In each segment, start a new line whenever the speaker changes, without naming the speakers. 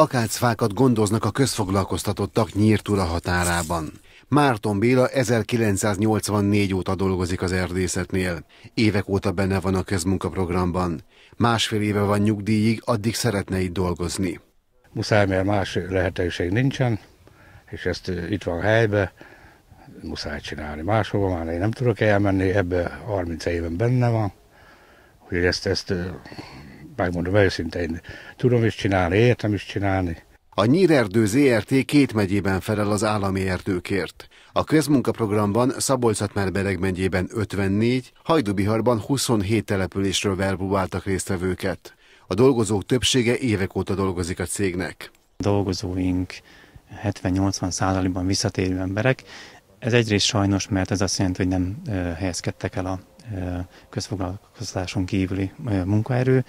akácfákat gondoznak a közfoglalkoztatottak Nyírtula határában. Márton Béla 1984 óta dolgozik az erdészetnél. Évek óta benne van a közmunkaprogramban. Másfél éve van nyugdíjig, addig szeretne itt dolgozni. Muszáj, mert más lehetőség nincsen, és ezt itt van
helybe, muszáj csinálni. Máshova már én nem tudok elmenni, ebbe 30 éven benne van, hogy ezt, ezt megmondom őszintén, tudom
is csinálni, értem is csinálni. A Nyírerdő ZRT két megyében felel az állami erdőkért. A közmunkaprogramban szabolcs bereg megyében 54, Hajdubiharban 27 településről verbúváltak résztvevőket. A dolgozók többsége évek
óta dolgozik a cégnek. Dolgozóink 70-80 százalékban visszatérő emberek. Ez egyrészt sajnos, mert ez azt jelenti, hogy nem helyezkedtek el a közfoglalkozáson kívüli munkaerő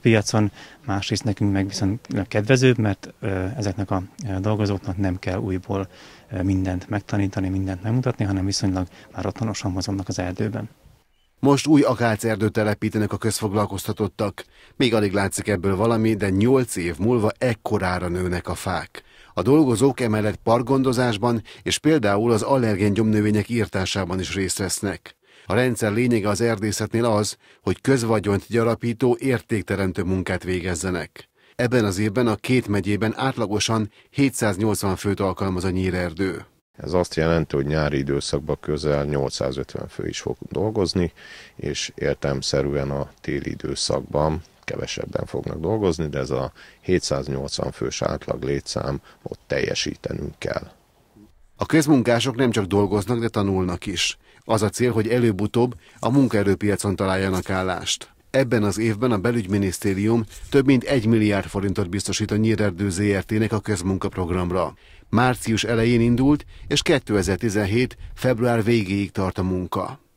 piacon, másrészt nekünk meg viszont kedvezőbb, mert ezeknek a dolgozóknak nem kell újból mindent megtanítani, mindent megmutatni, hanem viszonylag már otthonosan mozognak az erdőben.
Most új akácerdőt telepítenek a közfoglalkoztatottak. Még alig látszik ebből valami, de nyolc év múlva ekkorára nőnek a fák. A dolgozók emellett parkgondozásban és például az allergén gyomnövények írtásában is részt vesznek. A rendszer lényege az erdészetnél az, hogy közvagyont gyarapító, értékteremtő munkát végezzenek. Ebben az évben a két megyében átlagosan 780 főt alkalmaz a nyírerdő.
Ez azt jelenti, hogy nyári időszakban közel 850 fő is fog dolgozni, és értelmszerűen a téli időszakban kevesebben fognak dolgozni, de ez a 780 fős átlag létszám, ott teljesítenünk kell.
A közmunkások nem csak dolgoznak, de tanulnak is. Az a cél, hogy előbb-utóbb a munkaerőpiacon találjanak állást. Ebben az évben a belügyminisztérium több mint 1 milliárd forintot biztosít a Nyírerdő ZRT-nek a közmunkaprogramra. Március elején indult, és 2017. február végéig tart a munka.